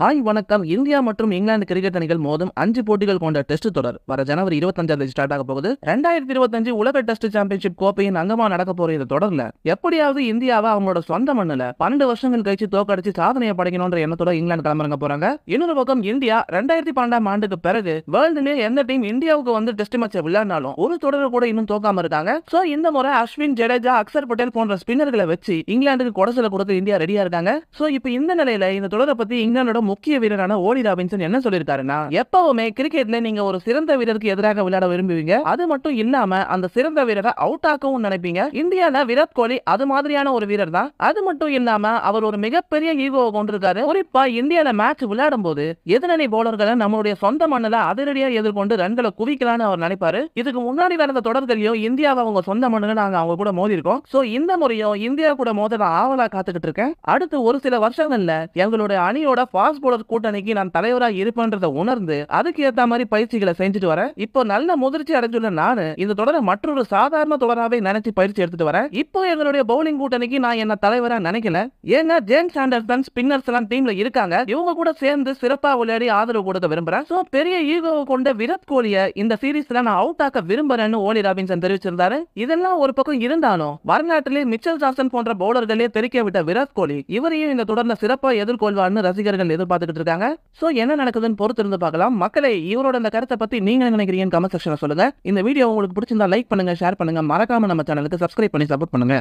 hi வணக்கம் India மற்றும் England cricket அணிகள் மோதும் அஞ்சு போட்டிகள் கொண்ட டெஸ்ட் தொடர் வர ஜனவரி இருபத்தஞ்சாம் தேதி ஸ்டார்ட் ஆக போகுது ரெண்டாயிரத்தி இருபத்தஞ்சு உலக டெஸ்ட் சாம்பியன்ஷிப் கோப்பையின் அங்கமா நடக்க போற இந்த தொடர்ல எப்படியாவது இந்தியாவை அவங்களோட சொந்த மண்ணுல பன்னெண்டு வருஷங்கள் கழிச்சு தோக்கடிச்சு சாதனையை படைக்கணும்ன்ற எண்ணத்தோட இங்கிலாந்து கிளம்புறங்க போறாங்க இன்னொரு பக்கம் இந்தியா ரெண்டாயிரத்தி பன்னெண்டாம் ஆண்டுக்கு பிறகு வேர்ல்டுல எந்த டீம் இந்தியாவுக்கு வந்து டெஸ்ட் மேட்ச் விளையாடினாலும் ஒரு தொடர் கூட இன்னும் தோக்காம இருக்காங்க சோ இந்த முறை அஸ்வின் ஜடேஜா அக்சர் பட்டேல் போன்ற ஸ்பின்னர்களை வச்சு இங்கிலாந்துக்கு கொடசல கொடுத்து இந்தியா ரெடியா இருக்காங்க சோ இப்போ இந்த நிலையில இந்த தொடரை பத்தி இங்கிலாந்தோட முக்கிய வீரரான ஓலி ராபின்சன் என்ன சொல்லியிருக்காருன்னா எப்பவுமே கிரிக்கெட்ல நீங்க ஒரு சிறந்த வீரருக்கு எதிராக விளையாட விரும்புவீங்க அது மட்டும் இல்லாம அந்த சிறந்த வீரரை அவுட் ஆக்கவும் நினைப்பீங்க இந்தியால விராட் கோலி அது மாதிரியான ஒரு வீரர் தான் அது மட்டும் இல்லாம அவர் ஒரு மிகப்பெரிய ஈகோ கொண்டிருக்காரு குறிப்பா இந்தியால மேட்ச் விளையாடும் போது எதிரணி போலர்களை நம்மளுடைய சொந்த மண்ணில் அதிரடியா எதிர்கொண்டு ரன்களை குவிக்கலாம்னு அவர் நினைப்பாரு இதுக்கு முன்னாடி நடந்த தொடர்களையும் இந்தியாவை அவங்க சொந்த மண்ணில் நாங்க அவங்க கூட மோதி இருக்கோம் சோ இந்த முறையும் இந்தியா கூட மோதல ஆவலா காத்துக்கிட்டு இருக்கேன் அடுத்து ஒரு சில வருஷங்கள்ல எங்களுடைய அணியோட ஃபாஸ்ட் போலர் கூட்டணிக்கு நான் தலைவராக இருப்பேன்றதை உணர்ந்து அதுக்கு ஏற்ற மாதிரி பயிற்சிகளை செஞ்சுட்டு வரேன் இப்போ நல்ல முதிர்ச்சி அடைஞ்சுள்ள நானு இந்த தொடரை மற்றொரு சாதாரண தொடராகவே நினைச்சு பயிற்சி எடுத்துட்டு வரேன் இப்போ எங்களுடைய பவுலிங் கூட்டணிக்கு நான் என்ன தலைவராக நினைக்கல ஏன்னா ஜேம்ஸ் ஆண்டர்சன் ஸ்பின்னர்ஸ் எல்லாம் டீம்ல இருக்காங்க இவங்க கூட சேர்ந்து சிறப்பா விளையாடி ஆதரவு கொடுக்க விரும்புறேன் சோ பெரிய ஈகோவை கொண்ட விராட் கோலியை இந்த சீரீஸ்ல நான் அவுட் ஆக்க விரும்புறேன்னு ஓலி ராபின்சன் தெரிவிச்சிருந்தாரு இதெல்லாம் ஒரு பக்கம் இருந்தாலும் வரலாற்றிலே மிச்சல் ஜாக்சன் போன்ற பவுலர்களே தெரிக்க விட்ட விராட் கோலி இவரையும் இந்த தொடர்ந்து சிறப்பாக எதிர்கொள்வார்னு ரசிகர்கள் எதிர்பார்த்துட்டு இருக்காங்க சோ என்ன நடக்குதுன்னு பொறுத்து இருந்து பார்க்கலாம் மக்களை இவரோட அந்த கருத்தை பத்தி நீங்க நினைக்கிறீங்கன்னு கமெண்ட் செக்ஷனில் சொல்லுங்க இந்த வீடியோ உங்களுக்கு பிடிச்சிருந்தா லைக் பண்ணுங்க ஷேர் பண்ணுங்க மறக்காம நம்ம சேனலுக்கு சப்ஸ்கிரைப் பண்ணி சப்போர்ட் பண்ணுங்க